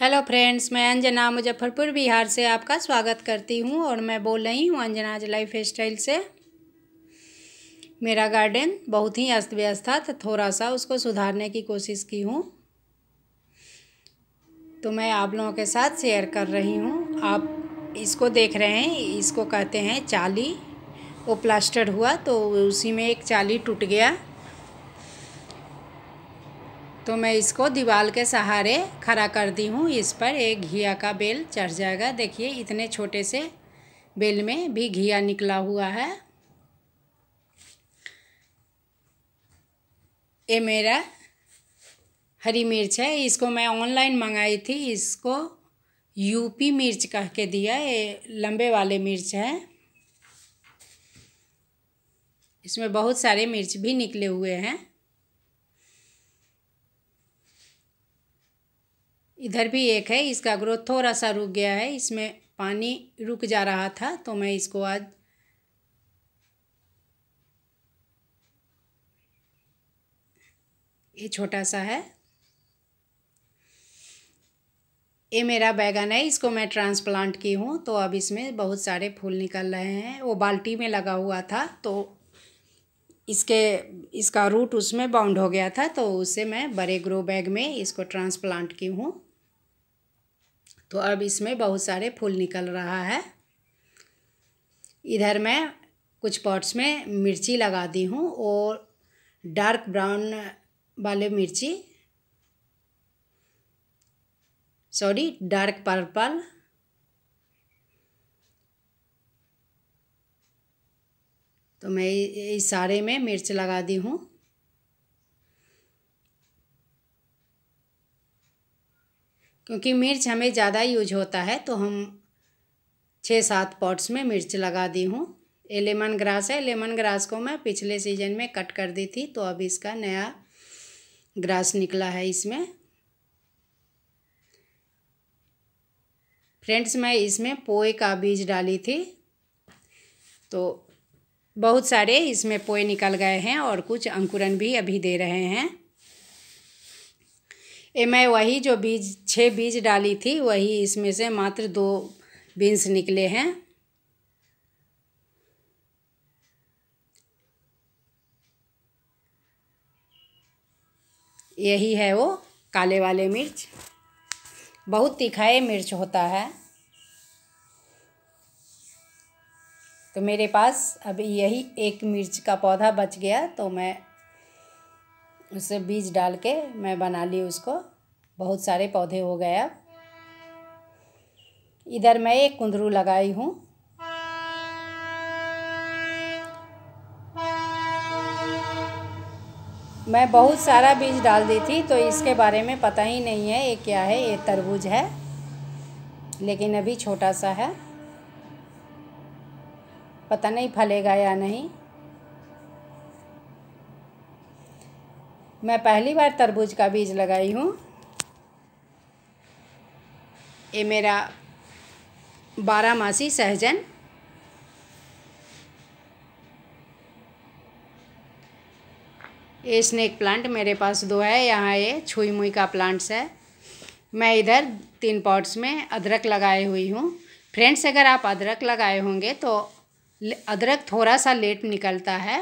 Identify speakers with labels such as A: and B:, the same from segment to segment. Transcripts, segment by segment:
A: hello friends मैं अंजना मुजफ्फरपुर बिहार से आपका स्वागत करती हूं और मैं बोल रही हूं अंजनाज लाइफ स्टाइल से मेरा गार्डन बहुत ही अस्त व्यस्त था तो थोड़ा सा उसको सुधारने की कोशिश की हूं तो मैं आप लोगों के साथ शेयर कर रही हूं आप इसको देख रहे हैं इसको कहते हैं चाली वो प्लास्टर हुआ तो उसी में एक चाली टूट गया तो मैं इसको दीवार के सहारे खड़ा कर दी हूँ इस पर एक घिया का बेल चढ़ जाएगा देखिए इतने छोटे से बेल में भी घिया निकला हुआ है ये मेरा हरी मिर्च है इसको मैं ऑनलाइन मंगाई थी इसको यूपी मिर्च कह के दिया ये लंबे वाले मिर्च है इसमें बहुत सारे मिर्च भी निकले हुए हैं इधर भी एक है इसका ग्रोथ थोड़ा सा रुक गया है इसमें पानी रुक जा रहा था तो मैं इसको आज ये छोटा सा है ये मेरा बैगन है इसको मैं ट्रांसप्लांट की हूँ तो अब इसमें बहुत सारे फूल निकल रहे हैं वो बाल्टी में लगा हुआ था तो इसके इसका रूट उसमें बाउंड हो गया था तो उसे मैं बड़े ग्रो बैग में इसको ट्रांसप्लांट की हूँ तो अब इसमें बहुत सारे फूल निकल रहा है इधर मैं कुछ पॉट्स में मिर्ची लगा दी हूँ और डार्क ब्राउन वाले मिर्ची सॉरी डार्क पर्पल तो मैं इस सारे में मिर्च लगा दी हूँ क्योंकि मिर्च हमें ज़्यादा यूज होता है तो हम छः सात पॉट्स में मिर्च लगा दी हूँ ये लेमन ग्रास है लेमन ग्रास को मैं पिछले सीजन में कट कर दी थी तो अब इसका नया ग्रास निकला है इसमें फ्रेंड्स मैं इसमें पोए का बीज डाली थी तो बहुत सारे इसमें पोए निकल गए हैं और कुछ अंकुरन भी अभी दे रहे हैं ये मैं वही जो बीज छः बीज डाली थी वही इसमें से मात्र दो बीन्स निकले हैं यही है वो काले वाले मिर्च बहुत तीखा ये मिर्च होता है तो मेरे पास अभी यही एक मिर्च का पौधा बच गया तो मैं उससे बीज डाल के मैं बना ली उसको बहुत सारे पौधे हो गए अब इधर मैं एक कुंदरू लगाई हूँ मैं बहुत सारा बीज डाल दी थी तो इसके बारे में पता ही नहीं है ये क्या है ये तरबूज है लेकिन अभी छोटा सा है पता नहीं फलेगा या नहीं मैं पहली बार तरबूज का बीज लगाई हूँ ये मेरा बारह मासी सहजन ये स्नेक प्लांट मेरे पास दो है यहाँ ये छुई मुई का प्लांट्स है मैं इधर तीन पॉट्स में अदरक लगाए हुई हूँ फ्रेंड्स अगर आप अदरक लगाए होंगे तो अदरक थोड़ा सा लेट निकलता है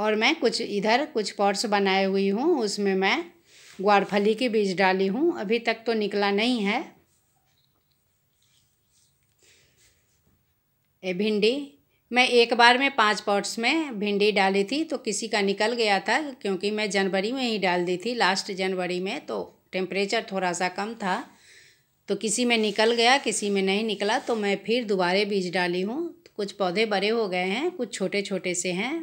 A: और मैं कुछ इधर कुछ पॉट्स बनाए हुई हूँ उसमें मैं ग्वारफली के बीज डाली हूँ अभी तक तो निकला नहीं है ए भिंडी मैं एक बार में पांच पॉट्स में भिंडी डाली थी तो किसी का निकल गया था क्योंकि मैं जनवरी में ही डाल दी थी लास्ट जनवरी में तो टेम्परेचर थोड़ा सा कम था तो किसी में निकल गया किसी में नहीं निकला तो मैं फिर दोबारे बीज डाली हूँ कुछ पौधे बड़े हो गए हैं कुछ छोटे छोटे से हैं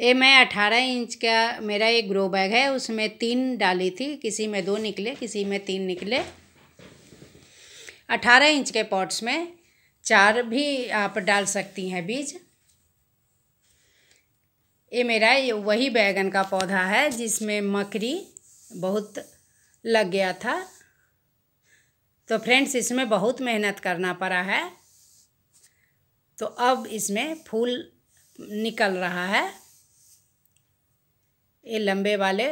A: ये मैं अठारह इंच का मेरा एक ग्रो बैग है उसमें तीन डाली थी किसी में दो निकले किसी में तीन निकले अठारह इंच के पॉट्स में चार भी आप डाल सकती हैं बीज ये मेरा ये वही बैगन का पौधा है जिसमें मकड़ी बहुत लग गया था तो फ्रेंड्स इसमें बहुत मेहनत करना पड़ा है तो अब इसमें फूल निकल रहा है ये लंबे वाले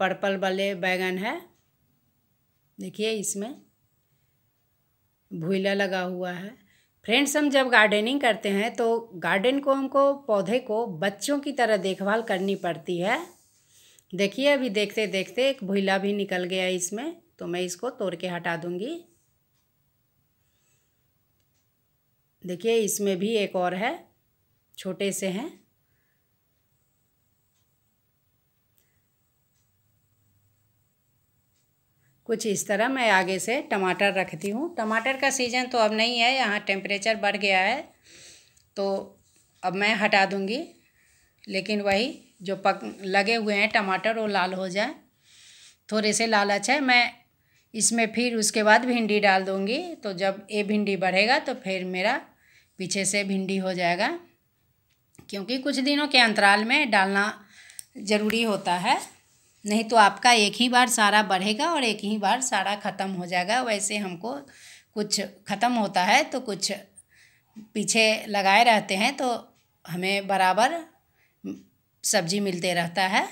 A: पर्पल वाले बैगन है देखिए इसमें भूला लगा हुआ है फ्रेंड्स हम जब गार्डनिंग करते हैं तो गार्डन को हमको पौधे को बच्चों की तरह देखभाल करनी पड़ती है देखिए अभी देखते देखते एक भूला भी निकल गया इसमें तो मैं इसको तोड़ के हटा दूंगी देखिए इसमें भी एक और है छोटे से हैं कुछ इस तरह मैं आगे से टमाटर रखती हूँ टमाटर का सीज़न तो अब नहीं है यहाँ टेम्परेचर बढ़ गया है तो अब मैं हटा दूँगी लेकिन वही जो पक लगे हुए हैं टमाटर वो लाल हो जाए थोड़े से लाल अच्छा है मैं इसमें फिर उसके बाद भिंडी डाल दूँगी तो जब ये भिंडी बढ़ेगा तो फिर मेरा पीछे से भिंडी हो जाएगा क्योंकि कुछ दिनों के अंतराल में डालना ज़रूरी होता है नहीं तो आपका एक ही बार सारा बढ़ेगा और एक ही बार सारा ख़त्म हो जाएगा वैसे हमको कुछ ख़त्म होता है तो कुछ पीछे लगाए रहते हैं तो हमें बराबर सब्जी मिलते रहता है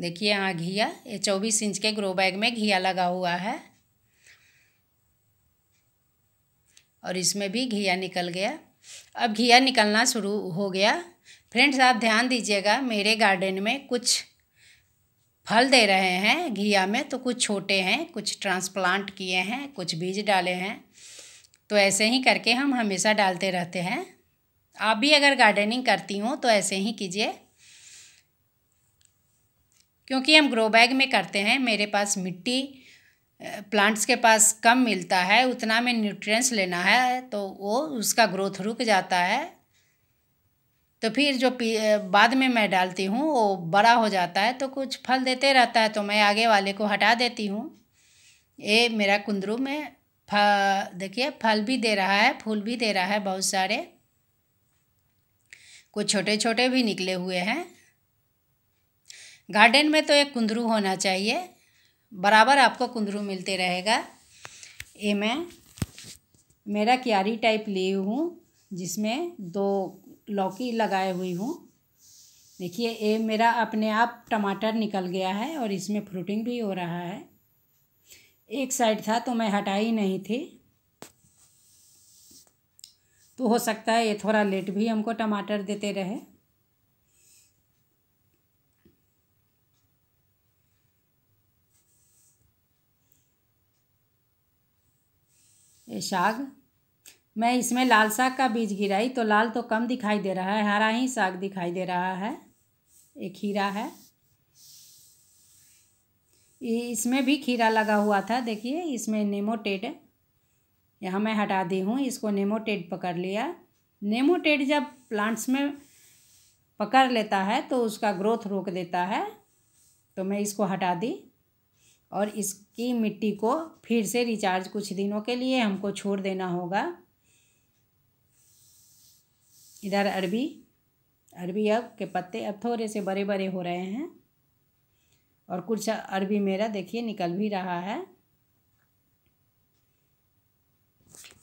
A: देखिए यहाँ घिया ये चौबीस इंच के ग्रो बैग में घिया लगा हुआ है और इसमें भी घिया निकल गया अब घिया निकलना शुरू हो गया फ्रेंड्स आप ध्यान दीजिएगा मेरे गार्डन में कुछ फल दे रहे हैं घिया में तो कुछ छोटे हैं कुछ ट्रांसप्लांट किए हैं कुछ बीज डाले हैं तो ऐसे ही करके हम हमेशा डालते रहते हैं आप भी अगर गार्डनिंग करती हो तो ऐसे ही कीजिए क्योंकि हम ग्रो बैग में करते हैं मेरे पास मिट्टी प्लांट्स के पास कम मिलता है उतना में न्यूट्रिएंट्स लेना है तो वो उसका ग्रोथ रुक जाता है तो फिर जो बाद में मैं डालती हूँ वो बड़ा हो जाता है तो कुछ फल देते रहता है तो मैं आगे वाले को हटा देती हूँ ये मेरा कुंदरू में फ देखिए फल भी दे रहा है फूल भी दे रहा है बहुत सारे कुछ छोटे छोटे भी निकले हुए हैं गार्डन में तो एक कुंदरू होना चाहिए बराबर आपको कुंदरू मिलते रहेगा ये मैं मेरा क्यारी टाइप ली हूँ जिसमें दो लौकी लगाए हुई हूँ देखिए ये मेरा अपने आप टमाटर निकल गया है और इसमें फ्रूटिंग भी हो रहा है एक साइड था तो मैं हटाई नहीं थी तो हो सकता है ये थोड़ा लेट भी हमको टमाटर देते रहे ये साग मैं इसमें लाल साग का बीज गिराई तो लाल तो कम दिखाई दे रहा है हरा ही साग दिखाई दे रहा है ये खीरा है इसमें भी खीरा लगा हुआ था देखिए इसमें नेमोटेड यहाँ मैं हटा दी हूँ इसको नेमोटेड पकड़ लिया नेमोटेड जब प्लांट्स में पकड़ लेता है तो उसका ग्रोथ रोक देता है तो मैं इसको हटा दी और इसकी मिट्टी को फिर से रिचार्ज कुछ दिनों के लिए हमको छोड़ देना होगा इधर अरबी अरबी अब के पत्ते अब थोड़े से बड़े बड़े हो रहे हैं और कुछ अरबी मेरा देखिए निकल भी रहा है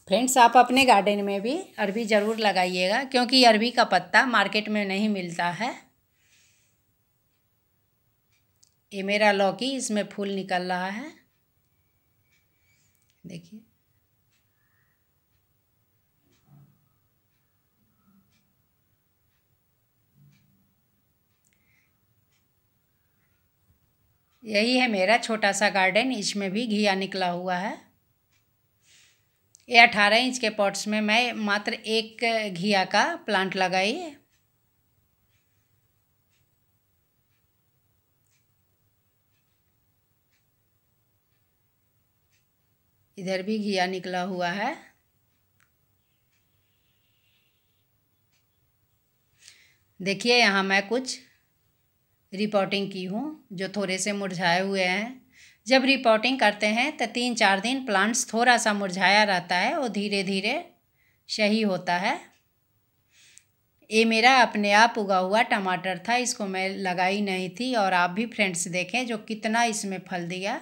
A: फ्रेंड्स आप अपने गार्डन में भी अरबी ज़रूर लगाइएगा क्योंकि अरबी का पत्ता मार्केट में नहीं मिलता है ये मेरा लौकी इसमें फूल निकल रहा है देखिए यही है मेरा छोटा सा गार्डन इसमें भी घिया निकला हुआ है ये अठारह इंच के पॉट्स में मैं मात्र एक घिया का प्लांट लगाई इधर भी घिया निकला हुआ है देखिए यहाँ मैं कुछ रिपोर्टिंग की हूँ जो थोड़े से मुरझाए हुए हैं जब रिपोर्टिंग करते हैं तो तीन चार दिन प्लांट्स थोड़ा सा मुरझाया रहता है और धीरे धीरे सही होता है ये मेरा अपने आप उगा हुआ टमाटर था इसको मैं लगाई नहीं थी और आप भी फ्रेंड्स देखें जो कितना इसमें फल दिया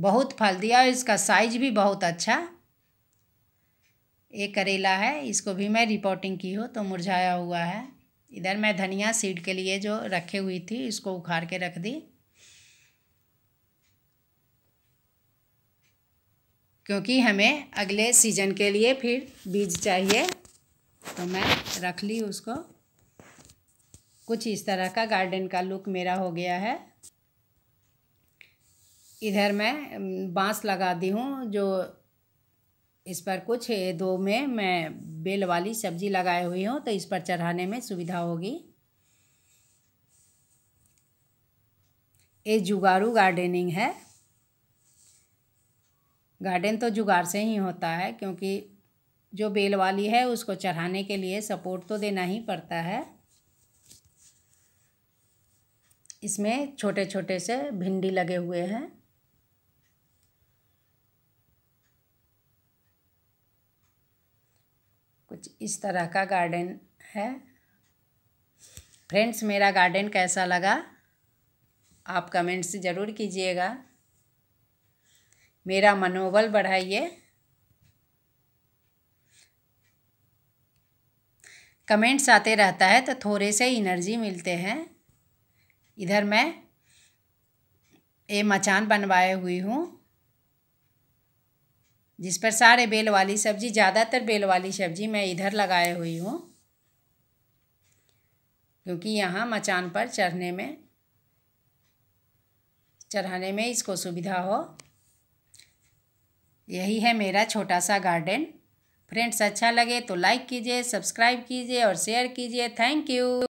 A: बहुत फल दिया और इसका साइज भी बहुत अच्छा एक करेला है इसको भी मैं रिपोर्टिंग की हूँ तो मुरझाया हुआ है इधर मैं धनिया सीड के लिए जो रखे हुई थी इसको उखाड़ के रख दी क्योंकि हमें अगले सीजन के लिए फिर बीज चाहिए तो मैं रख ली उसको कुछ इस तरह का गार्डन का लुक मेरा हो गया है इधर मैं बांस लगा दी हूँ जो इस पर कुछ दो में मैं बेल वाली सब्जी लगाए हुई हूँ तो इस पर चढ़ाने में सुविधा होगी ये जुगाड़ू गार्डनिंग है गार्डन तो जुगाड़ से ही होता है क्योंकि जो बेल वाली है उसको चढ़ाने के लिए सपोर्ट तो देना ही पड़ता है इसमें छोटे छोटे से भिंडी लगे हुए हैं कुछ इस तरह का गार्डन है फ्रेंड्स मेरा गार्डन कैसा लगा आप कमेंट्स ज़रूर कीजिएगा मेरा मनोबल बढ़ाइए कमेंट्स आते रहता है तो थोड़े से एनर्जी मिलते हैं इधर मैं ये मचान बनवाए हुई हूँ जिस पर सारे बेल वाली सब्जी ज़्यादातर बेल वाली सब्जी मैं इधर लगाए हुई हूँ क्योंकि यहाँ मचान पर चढ़ने में चढ़ाने में इसको सुविधा हो यही है मेरा छोटा सा गार्डन फ्रेंड्स अच्छा लगे तो लाइक कीजिए सब्सक्राइब कीजिए और शेयर कीजिए थैंक यू